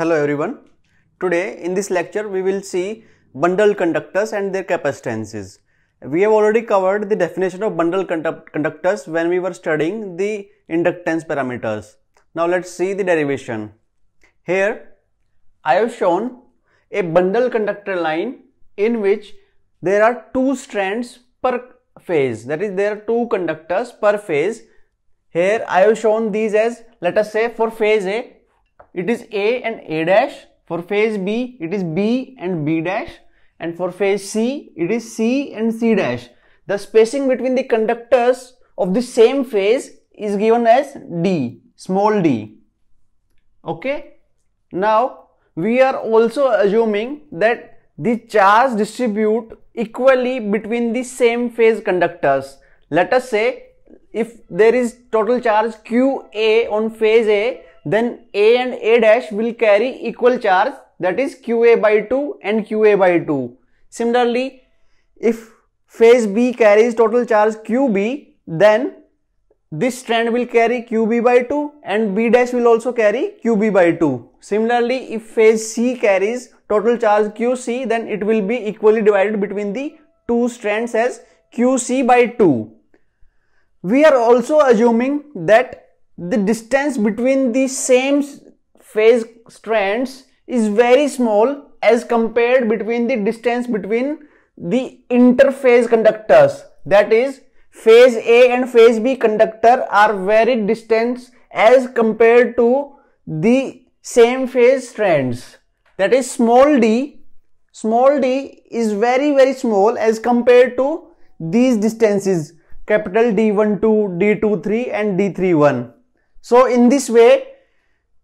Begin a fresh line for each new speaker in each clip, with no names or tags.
Hello everyone. Today in this lecture we will see bundle conductors and their capacitances. We have already covered the definition of bundle conductors when we were studying the inductance parameters. Now let's see the derivation. Here I have shown a bundle conductor line in which there are two strands per phase that is there are two conductors per phase. Here I have shown these as let us say for phase A it is A and A dash. For phase B, it is B and B dash. And for phase C, it is C and C dash. The spacing between the conductors of the same phase is given as D, small d. Okay. Now, we are also assuming that the charge distribute equally between the same phase conductors. Let us say if there is total charge QA on phase A then A and A dash will carry equal charge that is QA by 2 and QA by 2. Similarly, if phase B carries total charge QB, then this strand will carry QB by 2 and B dash will also carry QB by 2. Similarly, if phase C carries total charge QC, then it will be equally divided between the two strands as QC by 2. We are also assuming that the distance between the same phase strands is very small as compared between the distance between the interphase conductors that is phase A and phase B conductor are very distant as compared to the same phase strands that is small d small d is very very small as compared to these distances capital D12, D23 and D31 so in this way,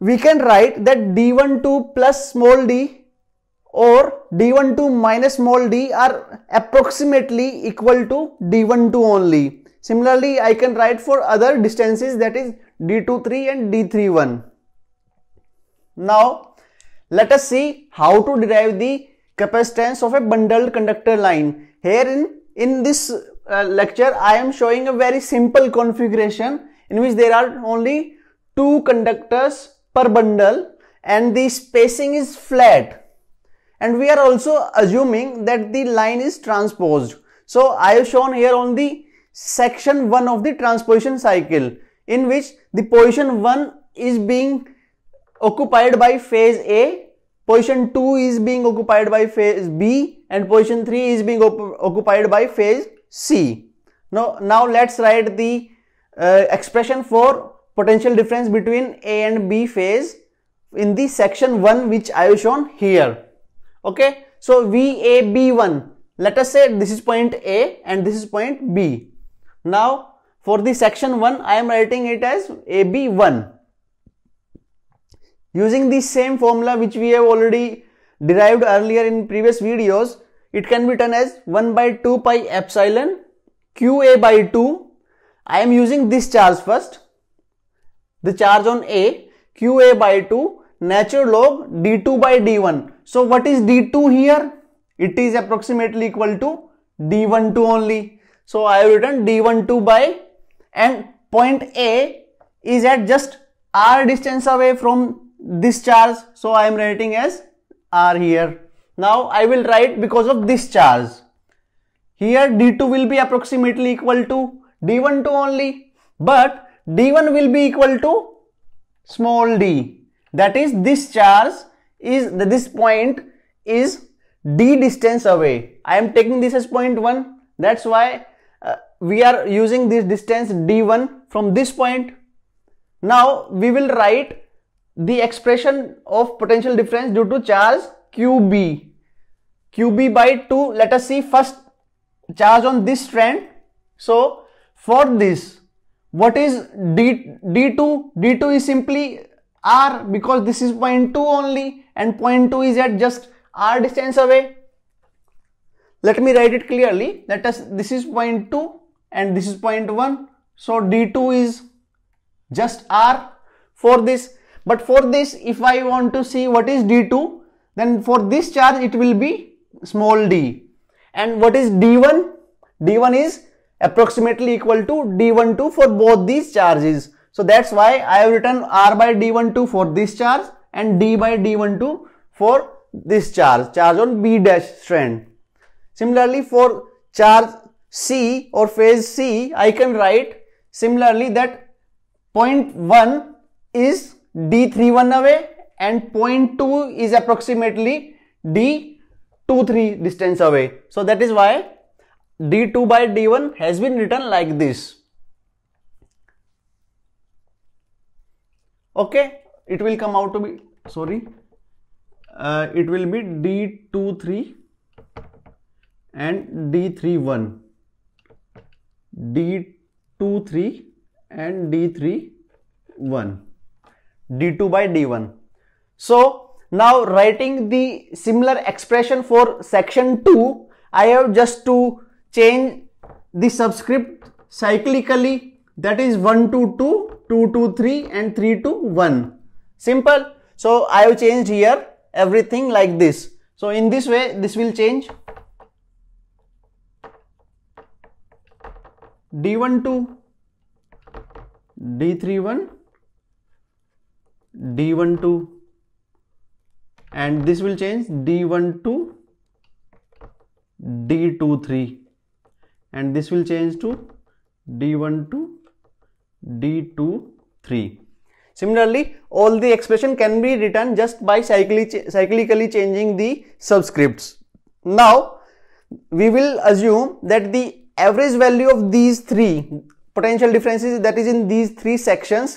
we can write that d12 plus small d or d12 minus small d are approximately equal to d12 only. Similarly, I can write for other distances that is d23 and d31. Now, let us see how to derive the capacitance of a bundled conductor line. Here in, in this uh, lecture, I am showing a very simple configuration in which there are only two conductors per bundle and the spacing is flat and we are also assuming that the line is transposed. So I have shown here on the section 1 of the transposition cycle in which the position 1 is being occupied by phase A, position 2 is being occupied by phase B and position 3 is being occupied by phase C. Now, now let's write the uh, expression for potential difference between A and B phase in the section 1 which I have shown here. Okay. So VAB1, let us say this is point A and this is point B. Now for the section 1, I am writing it as AB1. Using the same formula which we have already derived earlier in previous videos, it can be written as 1 by 2 pi epsilon QA by 2 I am using this charge first. The charge on A, QA by 2, natural log D2 by D1. So what is D2 here? It is approximately equal to D12 only. So I have written D12 by and point A is at just R distance away from this charge. So I am writing as R here. Now I will write because of this charge. Here D2 will be approximately equal to d12 only. But d1 will be equal to small d. That is this charge is this point is d distance away. I am taking this as point 1. That's why uh, we are using this distance d1 from this point. Now we will write the expression of potential difference due to charge QB. QB by 2, let us see first charge on this strand. So for this, what is D, D2? D2 is simply R because this is point 2 only and point 2 is at just R distance away. Let me write it clearly. Let us, this is point 2 and this is point 1. So D2 is just R for this. But for this, if I want to see what is D2, then for this charge it will be small d. And what is D1? D1 is approximately equal to D12 for both these charges. So that's why I have written R by D12 for this charge and D by D12 for this charge, charge on B dash strand. Similarly for charge C or phase C, I can write similarly that point 0.1 is D31 away and point 0.2 is approximately D23 distance away. So that is why d2 by d1 has been written like this. Okay, it will come out to be, sorry, uh, it will be d two three and d three one. d two three and d three one. d2 by d1. So, now writing the similar expression for section 2, I have just to change the subscript cyclically that is 1 to 2, 2 to 3 and 3 to 1. Simple. So I have changed here everything like this. So in this way this will change D1 to D31 d one two, and this will change d one two, D23 and this will change to d1 to d2 3 similarly all the expression can be written just by cyclically changing the subscripts now we will assume that the average value of these three potential differences that is in these three sections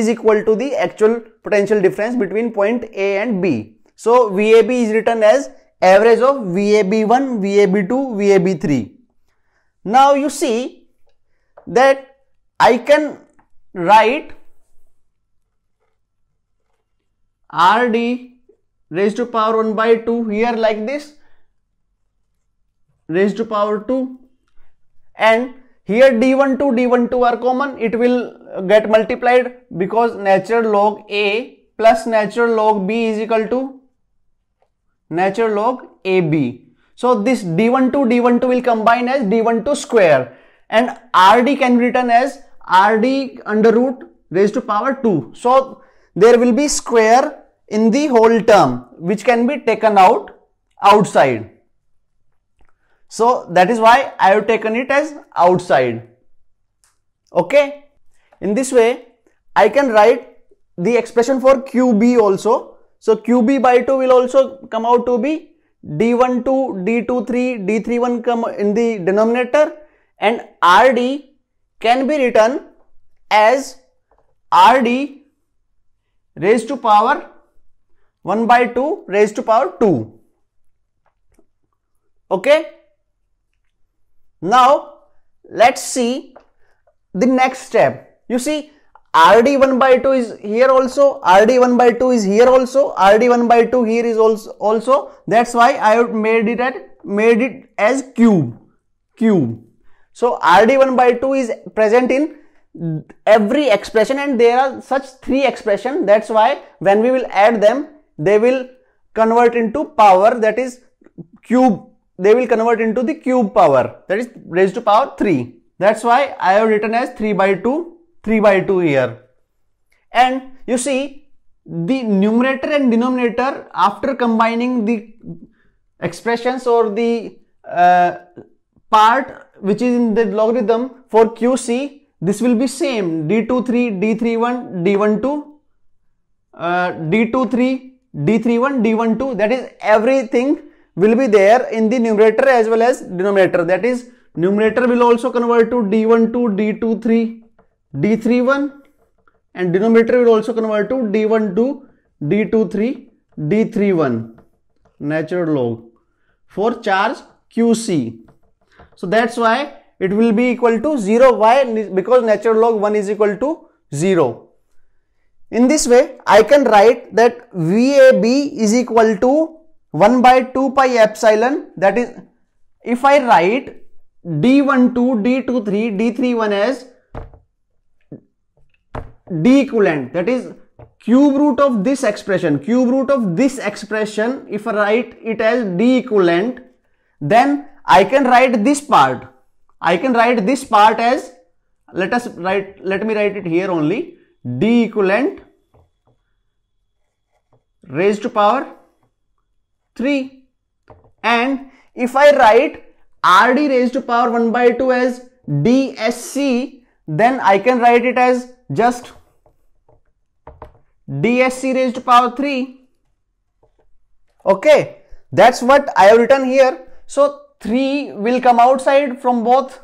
is equal to the actual potential difference between point A and B. So VAB is written as average of VAB1, VAB2, VAB3. Now you see that I can write RD raised to power 1 by 2 here like this raised to power 2 and here d 1 2 d 1 2 are common it will get multiplied because natural log a plus natural log b is equal to natural log ab so this D12, D12 will combine as D12 square and RD can be written as RD under root raised to power 2. So there will be square in the whole term which can be taken out outside. So that is why I have taken it as outside. Okay. In this way, I can write the expression for QB also. So QB by 2 will also come out to be D12, D23, D31 come in the denominator and RD can be written as RD raised to power 1 by 2 raised to power 2. Okay. Now, let's see the next step. You see, RD1 by 2 is here also, RD1 by 2 is here also, RD1 by 2 here is also, also. That's why I have made it at, made it as cube, cube. So RD1 by 2 is present in every expression and there are such three expression. That's why when we will add them, they will convert into power that is cube. They will convert into the cube power that is raised to power 3. That's why I have written as 3 by 2 3 by 2 here. And you see the numerator and denominator after combining the expressions or the uh, part which is in the logarithm for QC this will be same d23 d31 d12 uh, d23 d31 d12 that is everything will be there in the numerator as well as denominator that is numerator will also convert to d12 d23 D31 and denominator will also convert to D12, D23, D31 natural log for charge QC. So that's why it will be equal to 0. Why? Because natural log 1 is equal to 0. In this way, I can write that VAB is equal to 1 by 2 pi epsilon. That is, if I write D12, D23, D31 as d equivalent that is cube root of this expression cube root of this expression if I write it as d equivalent then I can write this part I can write this part as let us write let me write it here only d equivalent raised to power 3 and if I write rd raised to power 1 by 2 as dsc then I can write it as just dsc raised to power 3 okay that's what i have written here so 3 will come outside from both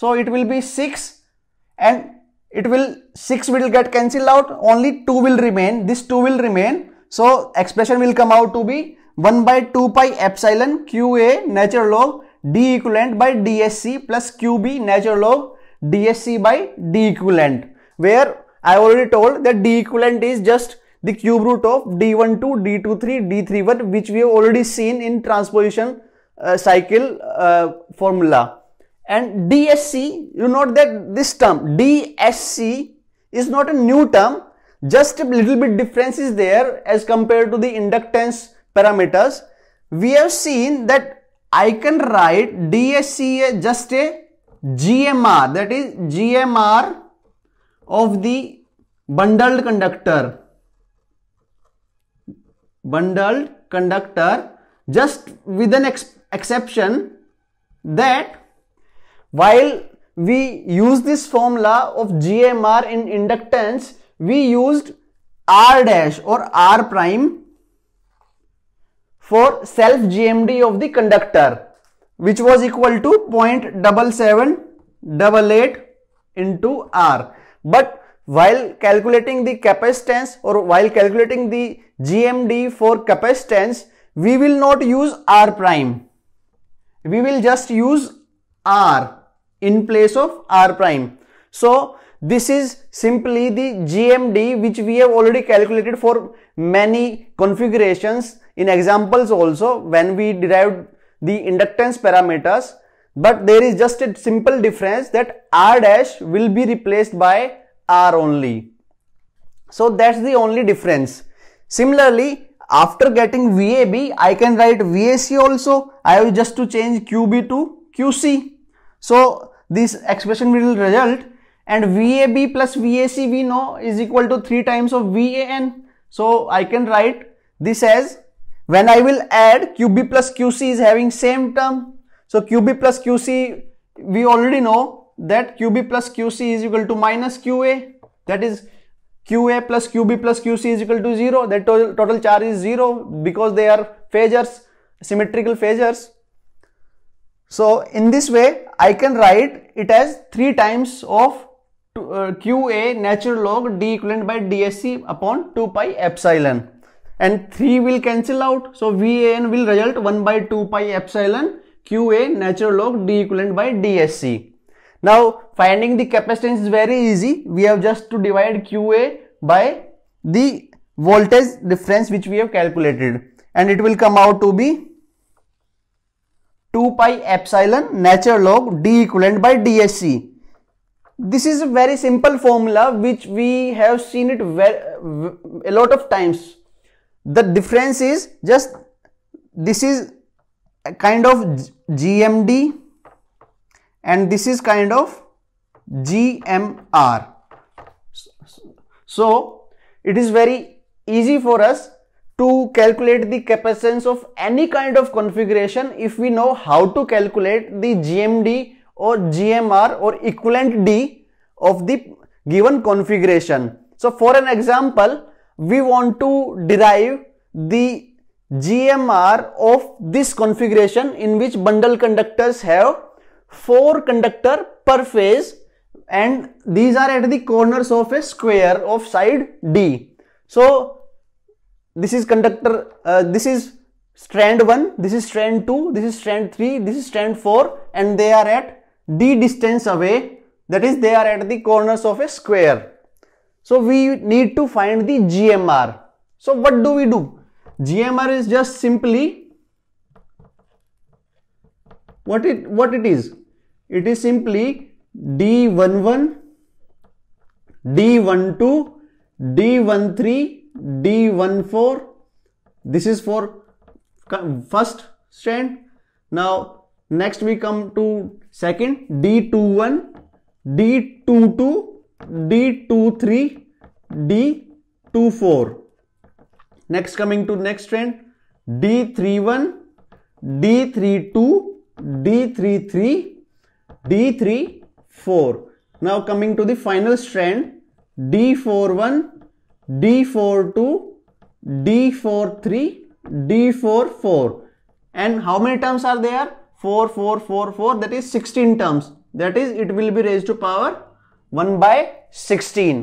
so it will be 6 and it will 6 will get cancelled out only 2 will remain this 2 will remain so expression will come out to be 1 by 2 pi epsilon qa natural log d equivalent by dsc plus qb natural log dsc by d equivalent where I already told that D equivalent is just the cube root of D12, D23, D31 which we have already seen in transposition uh, cycle uh, formula. And DSC, you note that this term DSC is not a new term, just a little bit difference is there as compared to the inductance parameters. We have seen that I can write DSC as just a GMR that is GMR of the bundled conductor bundled conductor just with an ex exception that while we use this formula of GMR in inductance we used R dash or R prime for self GMD of the conductor which was equal to 0.7788 into R but while calculating the capacitance or while calculating the GMD for capacitance, we will not use R prime. We will just use R in place of R prime. So this is simply the GMD which we have already calculated for many configurations in examples also when we derived the inductance parameters but there is just a simple difference that r dash will be replaced by r only. So that's the only difference. Similarly, after getting VAB, I can write VAC also. I have just to change QB to QC. So this expression will result and VAB plus VAC we know is equal to 3 times of VAN. So I can write this as when I will add QB plus QC is having same term so QB plus QC, we already know that QB plus QC is equal to minus QA. That is QA plus QB plus QC is equal to 0. That total, total charge is 0 because they are phasors, symmetrical phasors. So in this way, I can write it as 3 times of uh, QA natural log D equivalent by DSC upon 2 pi epsilon and 3 will cancel out. So VAN will result 1 by 2 pi epsilon QA natural log D equivalent by DSC. Now finding the capacitance is very easy. We have just to divide QA by the voltage difference which we have calculated and it will come out to be 2 pi epsilon natural log D equivalent by DSC. This is a very simple formula which we have seen it a lot of times. The difference is just this is a kind of GMD and this is kind of GMR. So it is very easy for us to calculate the capacitance of any kind of configuration if we know how to calculate the GMD or GMR or equivalent D of the given configuration. So for an example, we want to derive the GMR of this configuration in which bundle conductors have 4 conductor per phase and these are at the corners of a square of side D. So this is conductor, uh, this is strand 1, this is strand 2, this is strand 3, this is strand 4 and they are at D distance away that is they are at the corners of a square. So we need to find the GMR. So what do we do? GMR is just simply what it what it is it is simply D11 D12 D13 D14 this is for first strand now next we come to second D21 D22 D23 D24 Next coming to next trend D31, D32, D33, D34. Now coming to the final strand D41, D42, D43, D44. And how many terms are there? 4, 4, 4, 4 that is 16 terms. That is it will be raised to power 1 by 16.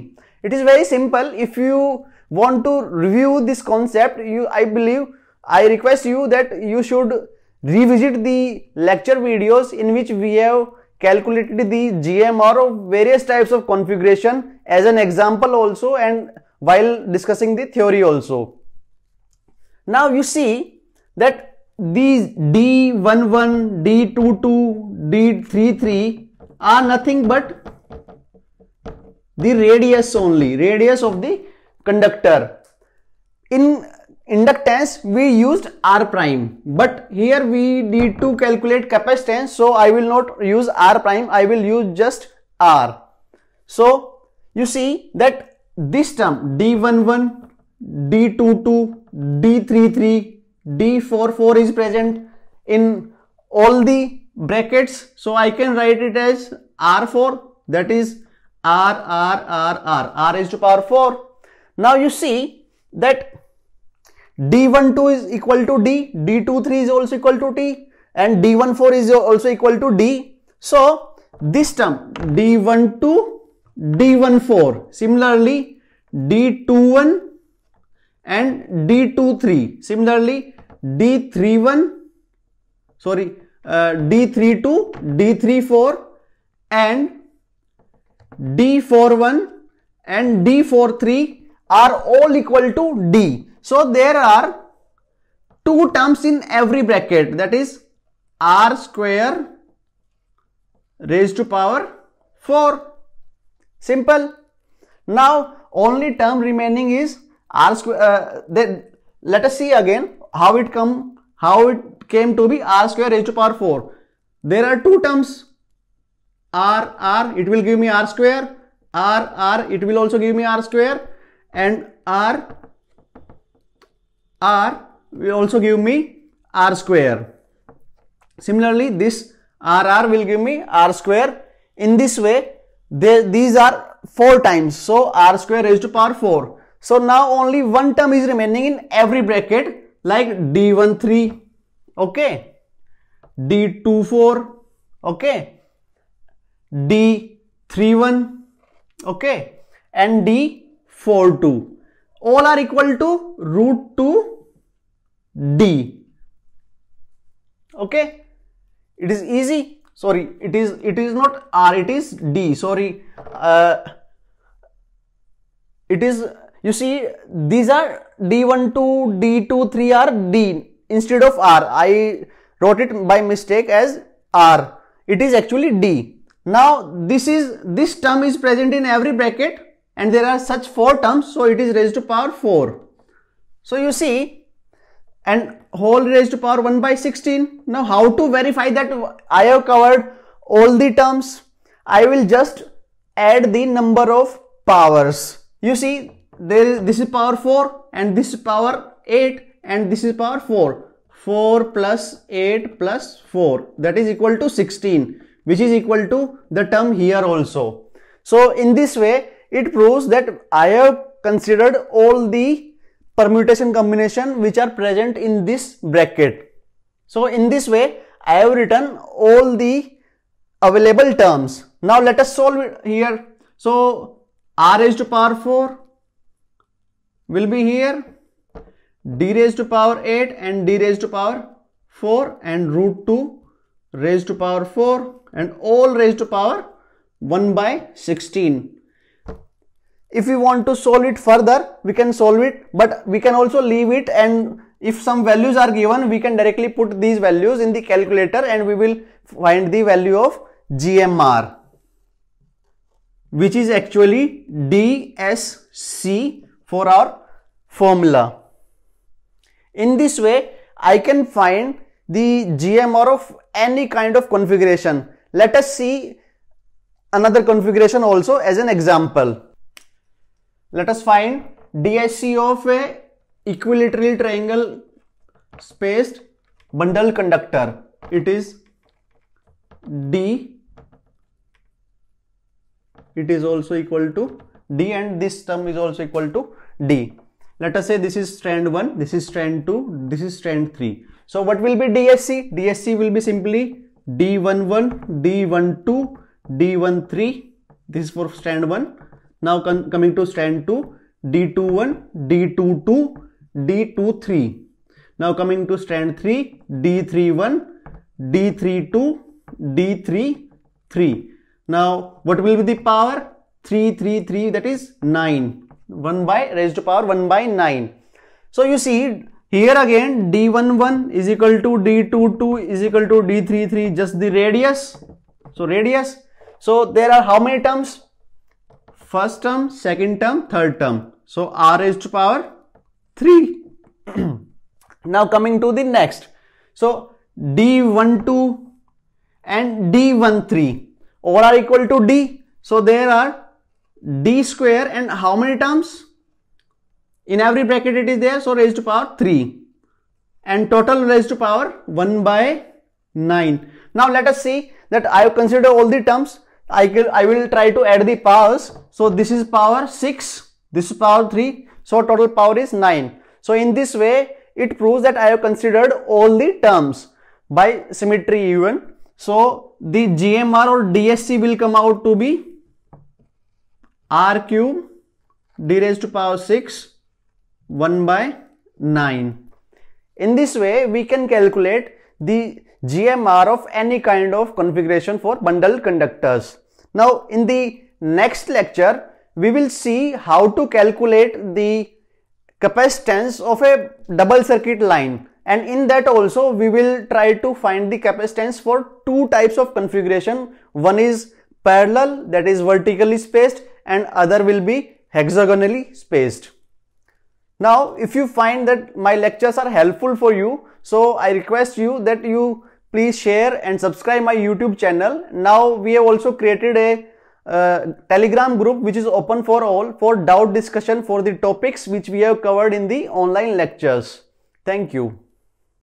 It is very simple. If you want to review this concept, you, I believe, I request you that you should revisit the lecture videos in which we have calculated the GMR of various types of configuration as an example also and while discussing the theory also. Now you see that these D11, D22, D33 are nothing but the radius only, radius of the conductor. In inductance we used R prime but here we need to calculate capacitance so I will not use R prime I will use just R. So you see that this term D11, D22, D33, D44 is present in all the brackets so I can write it as R4 that is R R R R R is to power 4 now you see that D12 is equal to D, D23 is also equal to T and D14 is also equal to D. So this term D12, D14. Similarly, D21 and D23. Similarly, D31, sorry, uh, D32, D34 and D41 and D43 are all equal to D. So there are two terms in every bracket that is R square raised to power 4. Simple. Now only term remaining is R square. Uh, then let us see again how it come how it came to be R square raised to power 4. There are two terms R R it will give me R square R R it will also give me R square and r r will also give me r square. Similarly, this R R will give me r square. In this way, they, these are 4 times. So, r square raised to power 4. So, now only one term is remaining in every bracket like d13, okay, d24, okay, d31, okay, and d 4, 2. All are equal to root 2 D. Okay. It is easy. Sorry, it is it is not R, it is D. Sorry. Uh, it is you see these are D1 2 D2 3 are D instead of R. I wrote it by mistake as R. It is actually D. Now this is this term is present in every bracket and there are such four terms so it is raised to power 4 so you see and whole raised to power 1 by 16 now how to verify that I have covered all the terms I will just add the number of powers you see there is this is power 4 and this is power 8 and this is power 4 4 plus 8 plus 4 that is equal to 16 which is equal to the term here also so in this way it proves that I have considered all the permutation combination which are present in this bracket. So in this way I have written all the available terms. Now let us solve it here. So r raised to power 4 will be here d raised to power 8 and d raised to power 4 and root 2 raised to power 4 and all raised to power 1 by 16. If we want to solve it further, we can solve it, but we can also leave it and if some values are given, we can directly put these values in the calculator and we will find the value of GMR, which is actually DSC for our formula. In this way, I can find the GMR of any kind of configuration. Let us see another configuration also as an example let us find DSC of a equilateral triangle spaced bundle conductor. It is D, it is also equal to D and this term is also equal to D. Let us say this is strand 1, this is strand 2, this is strand 3. So what will be DSC? DSC will be simply D11, D12, D13, this is for strand 1 now coming to strand 2, D21, D22, D23. Now coming to strand 3, D31, D32, D33. Now what will be the power? 333 3, 3, that is 9. 1 by raised to power 1 by 9. So you see here again D11 is equal to D22 is equal to D33 just the radius. So radius. So there are how many terms? first term, second term, third term. So r raised to power 3. now coming to the next. So d12 and d13 all are equal to d. So there are d square and how many terms? In every bracket it is there. So raised to power 3 and total raised to power 1 by 9. Now let us see that I have considered all the terms I, I will try to add the powers. So this is power 6, this is power 3. So total power is 9. So in this way, it proves that I have considered all the terms by symmetry even. So the GMR or DSC will come out to be R cube d raised to power 6 1 by 9. In this way, we can calculate the GMR of any kind of configuration for bundle conductors. Now in the next lecture, we will see how to calculate the capacitance of a double circuit line and in that also we will try to find the capacitance for two types of configuration. One is parallel that is vertically spaced and other will be hexagonally spaced. Now, if you find that my lectures are helpful for you, so I request you that you please share and subscribe my youtube channel now we have also created a uh, telegram group which is open for all for doubt discussion for the topics which we have covered in the online lectures thank you